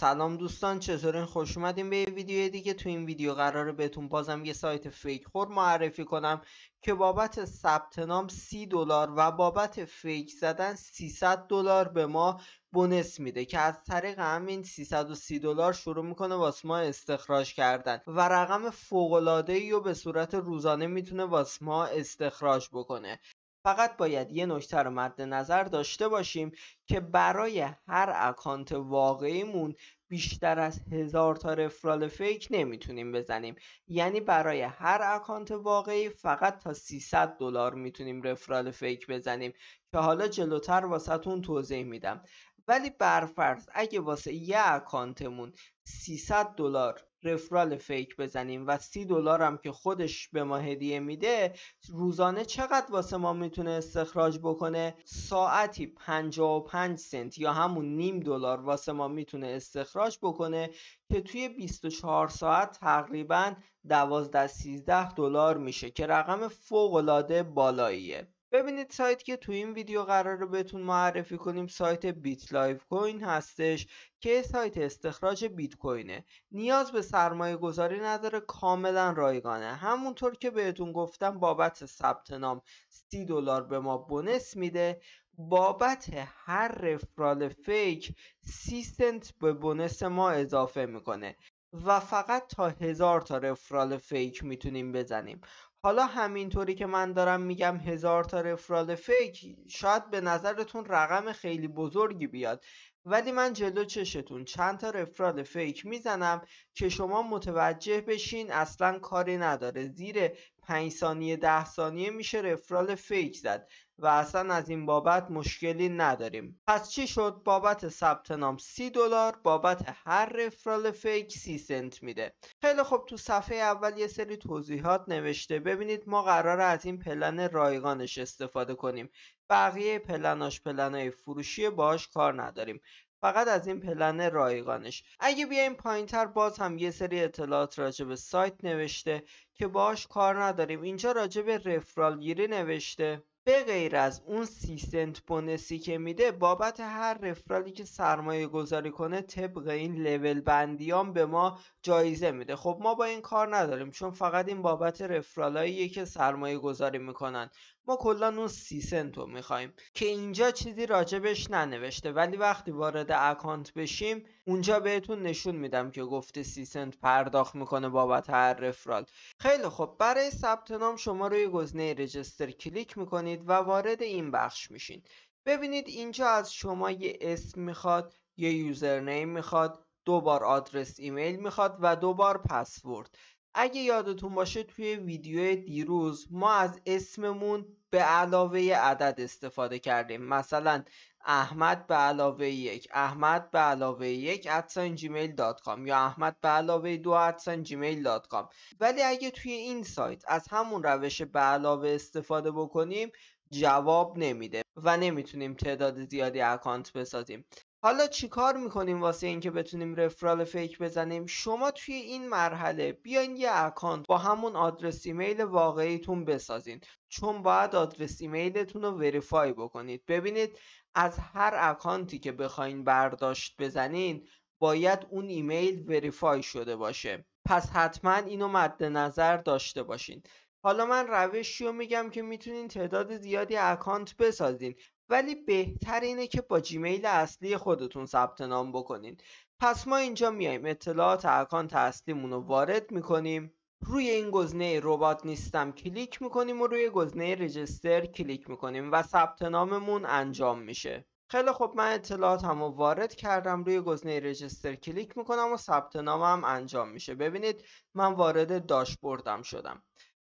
سلام دوستان چطورین خوش اومدین به یه ویدیو دیگه تو این ویدیو قراره بهتون بازم یه سایت فیک خور معرفی کنم که بابت ثبت نام 30 دلار و بابت فیک زدن 300 دلار به ما بونس میده که از طریق همین 330 دلار شروع میکنه واسه ما استخراج کردن و رقم فوق العاده ای رو به صورت روزانه میتونه واسه ما استخراج بکنه فقط باید یه نکته رو مد نظر داشته باشیم که برای هر اکانت واقعیمون بیشتر از هزار تا رفرال فیک نمیتونیم بزنیم یعنی برای هر اکانت واقعی فقط تا 300 دلار میتونیم رفرال فیک بزنیم که حالا جلوتر واسهتون توضیح میدم ولی برفرض اگه واسه یه اکانتمون 300 دلار رفرال فیک بزنیم و سی دلار هم که خودش به ما هدیه میده روزانه چقدر واسه ما میتونه استخراج بکنه ساعتی 55 سنت یا همون نیم دلار واسه ما میتونه استخراج بکنه که توی 24 ساعت تقریبا 12 13 دلار میشه که رقم فوق العاده بالاییه ببینید سایت که تو این ویدیو قرار رو بهتون معرفی کنیم سایت بیت لایف کوین هستش که سایت استخراج بیت کوینه نیاز به سرمایه گذاری نداره کاملا رایگانه همونطور که بهتون گفتم بابت ثبت نام 30 دلار به ما بونس میده بابت هر رفرال فیک 30 سنت به بونس ما اضافه میکنه و فقط تا هزار تا رفرال فیک میتونیم بزنیم حالا همینطوری که من دارم میگم هزار تا رفرال فیک شاید به نظرتون رقم خیلی بزرگی بیاد ولی من جلو چشتون چند تا رفرال فیک میزنم که شما متوجه بشین اصلا کاری نداره زیر 5 ثانیه 10 ثانیه میشه رفرال فیک زد و اصلا از این بابت مشکلی نداریم پس چی شد بابت ثبت نام سی دلار بابت هر رفرال فیک سی سنت میده خیلی خب تو صفحه اول یه سری توضیحات نوشته ببینید ما قرار از این پلن رایگانش استفاده کنیم بقیه پلناش پلنای فروشی باش کار نداریم فقط از این پلن رایگانش اگه بیایم تر باز هم یه سری اطلاعات راجع به سایت نوشته که باش کار نداریم اینجا راجع به رفرال گیری نوشته به غیر از اون سی سنت بونسی که میده بابت هر رفرالی که سرمایه گذاری کنه طبق این لول بندیام به ما جایزه میده خب ما با این کار نداریم چون فقط این بابت رفرالاییه که سرمایه گذاری میکنن ما کلا اون سی سنت رو میخوایم که اینجا چیزی راجبش ننوشته ولی وقتی وارد اکانت بشیم اونجا بهتون نشون میدم که گفته سی سنت پرداخت میکنه بابت هر رفرال خیلی خب برای ثبت نام شما روی گزینه رجستر کلیک میکنید و وارد این بخش میشین ببینید اینجا از شما یه اسم میخواد یه یوزرنیم میخواد دوبار آدرس ایمیل میخواد و دوبار پسورد اگه یادتون باشه توی ویدیو دیروز ما از اسممون به علاوه عدد استفاده کردیم مثلا احمد به علاوه یک احمد به علاوه یک ادسان جیمیل دات کام یا احمد به علاوه دو ادسان جیمیل دات کام ولی اگه توی این سایت از همون روش به علاوه استفاده بکنیم جواب نمیده و نمیتونیم تعداد زیادی اکانت بسازیم حالا چیکار میکنیم واسه اینکه بتونیم رفرال فیک بزنیم شما توی این مرحله بیاین یه اکانت با همون آدرس ایمیل واقعیتون بسازین چون باید آدرس ایمیلتون رو وریفای بکنید ببینید از هر اکانتی که بخواین برداشت بزنین باید اون ایمیل وریفای شده باشه پس حتما اینو مد نظر داشته باشین حالا من روشی رو میگم که میتونین تعداد زیادی اکانت بسازین ولی بهتر اینه که با جیمیل اصلی خودتون ثبت نام بکنین پس ما اینجا میایم اطلاعات اکانت اصلیمون رو وارد میکنیم روی این گزینه ربات نیستم کلیک میکنیم و روی گزینه رجستر کلیک میکنیم و ثبت ناممون انجام میشه خیلی خب من اطلاعات هم رو وارد کردم روی گزینه رجستر کلیک میکنم و ثبت نامم انجام میشه ببینید من وارد داشبوردم شدم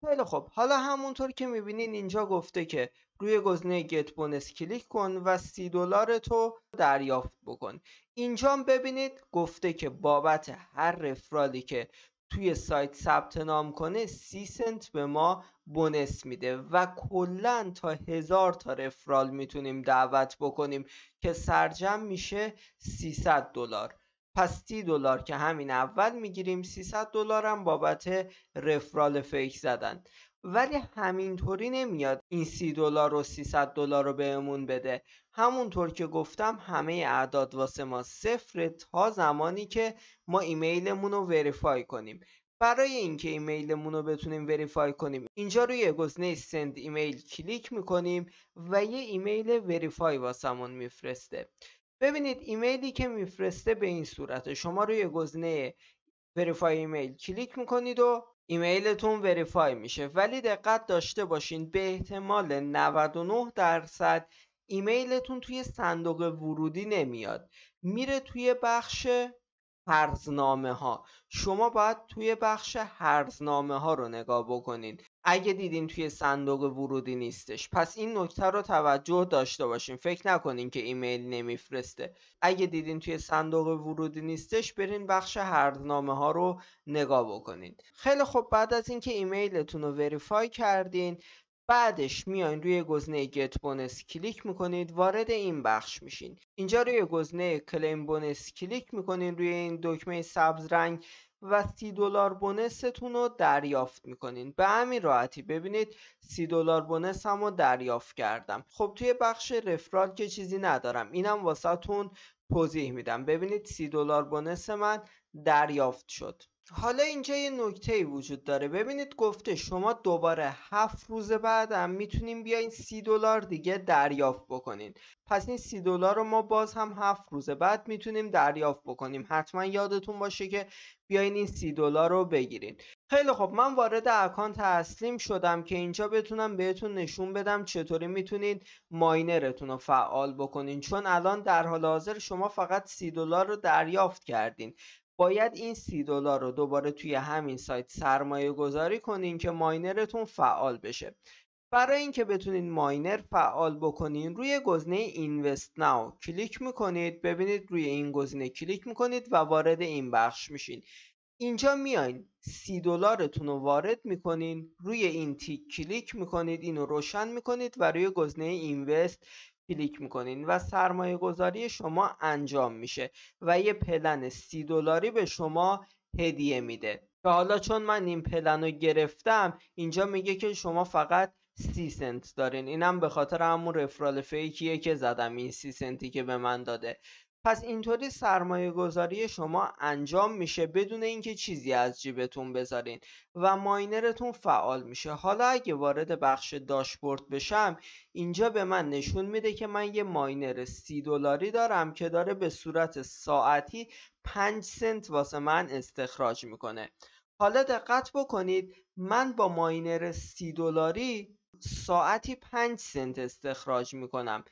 خیلی خب حالا همونطور که میبینین اینجا گفته که روی گزینه گت بونس کلیک کن و سی دلار تو دریافت بکن اینجا ببینید گفته که بابت هر رفرالی که توی سایت ثبت نام کنه سی سنت به ما بونس میده و کلا تا هزار تا رفرال میتونیم دعوت بکنیم که سرجم میشه 300 دلار پس 30 دلار که همین اول میگیریم 300 دلار هم بابت رفرال فیک زدن ولی همینطوری نمیاد این 30 دلار و 300 دلار رو بهمون بده همونطور که گفتم همه اعداد واسه ما صفر تا زمانی که ما ایمیلمون رو وریفای کنیم برای اینکه ایمیلمون رو بتونیم وریفای کنیم اینجا روی گزینه سند ایمیل کلیک میکنیم و یه ایمیل وریفای واسمون میفرسته ببینید ایمیلی که میفرسته به این صورته شما روی گزینه وریفای ایمیل کلیک میکنید و ایمیلتون وریفای میشه ولی دقت داشته باشین به احتمال 99 درصد ایمیلتون توی صندوق ورودی نمیاد میره توی بخش هرزنامه ها شما باید توی بخش هرزنامه ها رو نگاه بکنید اگه دیدین توی صندوق ورودی نیستش پس این نکته رو توجه داشته باشین فکر نکنین که ایمیل نمیفرسته اگه دیدین توی صندوق ورودی نیستش برین بخش هرزنامه ها رو نگاه بکنین خیلی خب بعد از اینکه ایمیلتون رو وریفای کردین بعدش میاین روی گزینه گت بونس کلیک میکنید وارد این بخش میشین اینجا روی گزینه کلیم بونس کلیک میکنین روی این دکمه سبز رنگ و سی دلار بونستون رو دریافت میکنین به همین راحتی ببینید سی دلار بونس هم رو دریافت کردم خب توی بخش رفرال که چیزی ندارم اینم واسهتون توضیح میدم ببینید سی دلار بونس من دریافت شد حالا اینجا یه نکته ای وجود داره ببینید گفته شما دوباره هفت روز بعد هم میتونیم بیاین سی دلار دیگه دریافت بکنین پس این سی دلار رو ما باز هم هفت روز بعد میتونیم دریافت بکنیم حتما یادتون باشه که بیاین این سی دلار رو بگیرین خیلی خب من وارد اکانت تسلیم شدم که اینجا بتونم بهتون نشون بدم چطوری میتونید ماینرتون رو فعال بکنین چون الان در حال حاضر شما فقط سی دلار رو دریافت کردین باید این سی دلار رو دوباره توی همین سایت سرمایه گذاری کنین که ماینرتون فعال بشه برای اینکه بتونین ماینر فعال بکنین روی گزینه اینوست ناو کلیک میکنید ببینید روی این گزینه کلیک میکنید و وارد این بخش میشین اینجا میاین سی دلارتون رو وارد میکنین روی این تیک کلیک میکنید اینو روشن میکنید و روی گزینه اینوست کلیک میکنین و سرمایه گذاری شما انجام میشه و یه پلن سی دلاری به شما هدیه میده و حالا چون من این پلن رو گرفتم اینجا میگه که شما فقط سی سنت دارین اینم به خاطر همون رفرال فیکیه که زدم این سی سنتی که به من داده پس اینطوری سرمایه گذاری شما انجام میشه بدون اینکه چیزی از جیبتون بذارین و ماینرتون فعال میشه حالا اگه وارد بخش داشبورد بشم اینجا به من نشون میده که من یه ماینر سی دلاری دارم که داره به صورت ساعتی 5 سنت واسه من استخراج میکنه حالا دقت بکنید من با ماینر سی دلاری ساعتی 5 سنت استخراج میکنم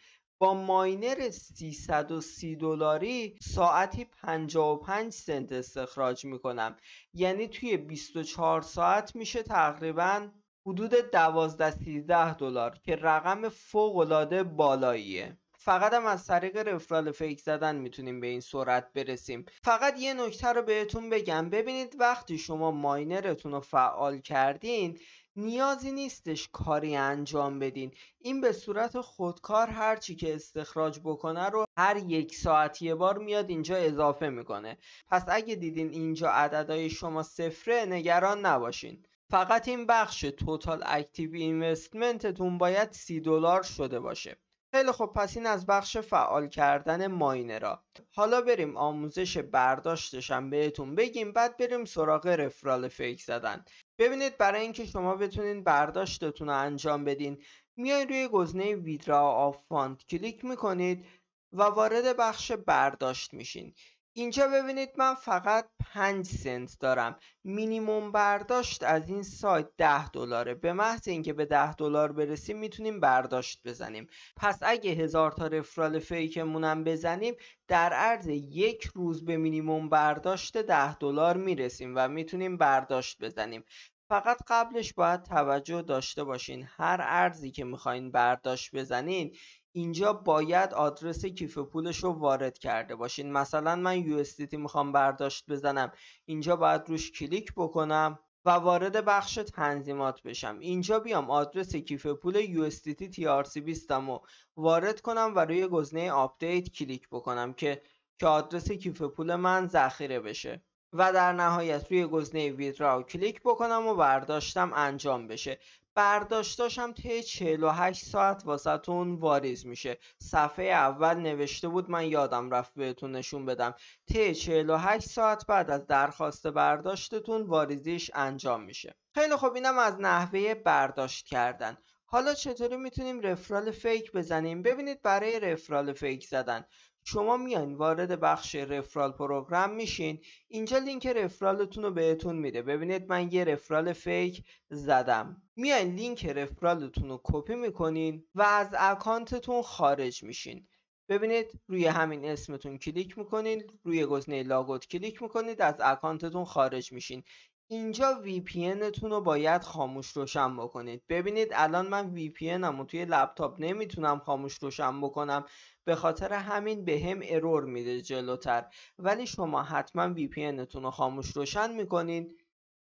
با ماینر 330 دلاری ساعتی 55 سنت استخراج میکنم یعنی توی 24 ساعت میشه تقریبا حدود 12 13 دلار که رقم فوق العاده بالاییه فقط هم از طریق رفرال فیک زدن میتونیم به این سرعت برسیم فقط یه نکته رو بهتون بگم ببینید وقتی شما ماینرتون رو فعال کردین نیازی نیستش کاری انجام بدین این به صورت خودکار هرچی که استخراج بکنه رو هر یک ساعت یه بار میاد اینجا اضافه میکنه پس اگه دیدین اینجا عددهای شما صفره نگران نباشین فقط این بخش توتال اکتیو اینوستمنتتون باید سی دلار شده باشه خیلی خب پس این از بخش فعال کردن را حالا بریم آموزش برداشتش هم بهتون بگیم بعد بریم سراغ رفرال فیک زدن ببینید برای اینکه شما بتونین برداشتتون رو انجام بدین میایید روی گزینه ویدرا آف فاند کلیک میکنید و وارد بخش برداشت میشین اینجا ببینید من فقط 5 سنت دارم مینیموم برداشت از این سایت 10 دلاره به محض اینکه به 10 دلار برسیم میتونیم برداشت بزنیم پس اگه هزار تا رفرال هم بزنیم در عرض یک روز به مینیموم برداشت 10 دلار میرسیم و میتونیم برداشت بزنیم فقط قبلش باید توجه داشته باشین هر ارزی که میخواین برداشت بزنین اینجا باید آدرس کیف پولش رو وارد کرده باشین مثلا من USDT میخوام برداشت بزنم اینجا باید روش کلیک بکنم و وارد بخش تنظیمات بشم اینجا بیام آدرس کیف پول USDT سی 20 رو وارد کنم و روی گزینه آپدیت کلیک بکنم که که آدرس کیف پول من ذخیره بشه و در نهایت روی گزینه ویدراو کلیک بکنم و برداشتم انجام بشه برداشتاش هم طی 48 ساعت واسهتون واریز میشه صفحه اول نوشته بود من یادم رفت بهتون نشون بدم طی 48 ساعت بعد از درخواست برداشتتون واریزیش انجام میشه خیلی خب اینم از نحوه برداشت کردن حالا چطوری میتونیم رفرال فیک بزنیم ببینید برای رفرال فیک زدن شما میان وارد بخش رفرال پروگرام میشین اینجا لینک رفرالتون رو بهتون میده ببینید من یه رفرال فیک زدم میان لینک رفرالتون رو کپی میکنین و از اکانتتون خارج میشین ببینید روی همین اسمتون کلیک میکنید روی گزینه لاگوت کلیک میکنید از اکانتتون خارج میشین اینجا وی پی رو باید خاموش روشن بکنید ببینید الان من وی پی توی لپتاپ نمیتونم خاموش روشن بکنم به خاطر همین به هم ارور میده جلوتر ولی شما حتما وی پی رو خاموش روشن میکنین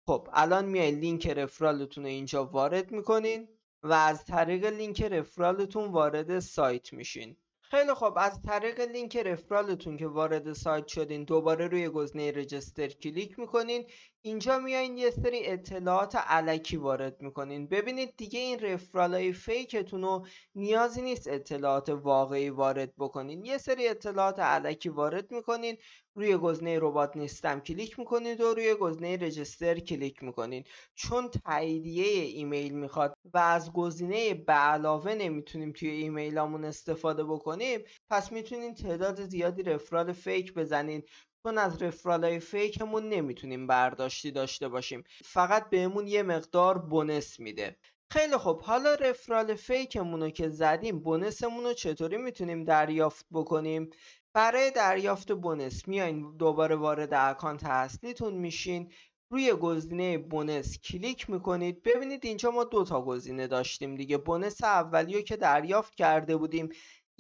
خب الان میای لینک رفرالتون رو اینجا وارد میکنین و از طریق لینک رفرالتون وارد سایت میشین خیلی خب از طریق لینک رفرالتون که وارد سایت شدین دوباره روی گزینه رجستر کلیک میکنین اینجا میایین یه سری اطلاعات علکی وارد میکنین ببینید دیگه این رفرالای فیکتون رو نیازی نیست اطلاعات واقعی وارد بکنین یه سری اطلاعات علکی وارد میکنین روی گزینه ربات نیستم کلیک میکنید و روی گزینه رجستر کلیک میکنید چون تاییدیه ایمیل میخواد و از گزینه به علاوه نمیتونیم توی ایمیلامون استفاده بکنیم پس میتونین تعداد زیادی رفرال فیک بزنین چون از رفرالای فیکمون نمیتونیم برداشتی داشته باشیم فقط بهمون یه مقدار بونس میده خیلی خب حالا رفرال فیکمون رو که زدیم بونسمون رو چطوری میتونیم دریافت بکنیم برای دریافت بونس میایین دوباره وارد اکانت اصلیتون میشین روی گزینه بونس کلیک میکنید ببینید اینجا ما دو تا گزینه داشتیم دیگه بونس رو که دریافت کرده بودیم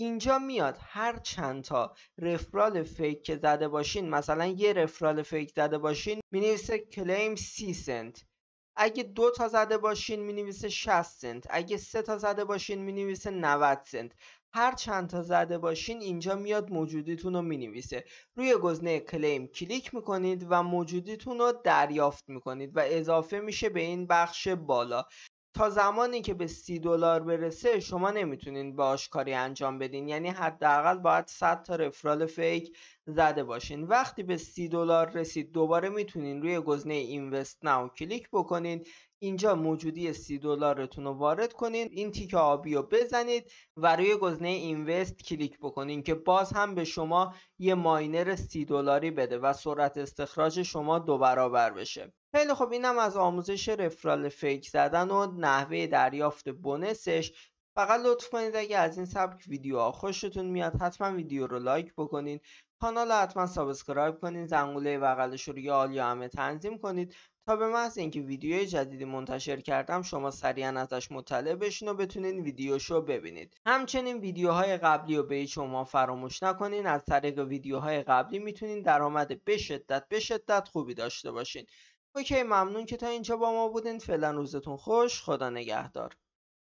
اینجا میاد هر چند تا رفرال فیک که زده باشین مثلا یه رفرال فیک زده باشین می نویسه کلیم سی سنت اگه دو تا زده باشین می نویسه 60 سنت اگه سه تا زده باشین می نویسه 90 سنت هر چند تا زده باشین اینجا میاد موجودیتون رو می نویسه روی گزینه کلیم کلیک میکنید و موجودیتون رو دریافت میکنید و اضافه میشه به این بخش بالا تا زمانی که به سی دلار برسه شما نمیتونین باهاش کاری انجام بدین یعنی حداقل باید 100 تا رفرال فیک زده باشین وقتی به سی دلار رسید دوباره میتونین روی گزینه اینوست ناو کلیک بکنین اینجا موجودی سی دلارتون رو وارد کنین این تیک آبی رو بزنید و روی گزینه اینوست کلیک بکنین که باز هم به شما یه ماینر سی دلاری بده و سرعت استخراج شما دو برابر بشه خیلی خب اینم از آموزش رفرال فیک زدن و نحوه دریافت بونسش فقط لطف کنید اگه از این سبک ویدیوها خوشتون میاد حتما ویدیو رو لایک بکنید کانال حتما سابسکرایب کنید زنگوله بغلش رو یا یا همه تنظیم کنید تا به محض اینکه ویدیو جدیدی منتشر کردم شما سریعا ازش مطلع بشین و بتونین ویدیوشو ببینید همچنین ویدیوهای قبلی رو به شما فراموش نکنین از طریق ویدیوهای قبلی میتونین درآمد به شدت به شدت خوبی داشته باشین اوکی ممنون که تا اینجا با ما بودین فعلا روزتون خوش خدا نگهدار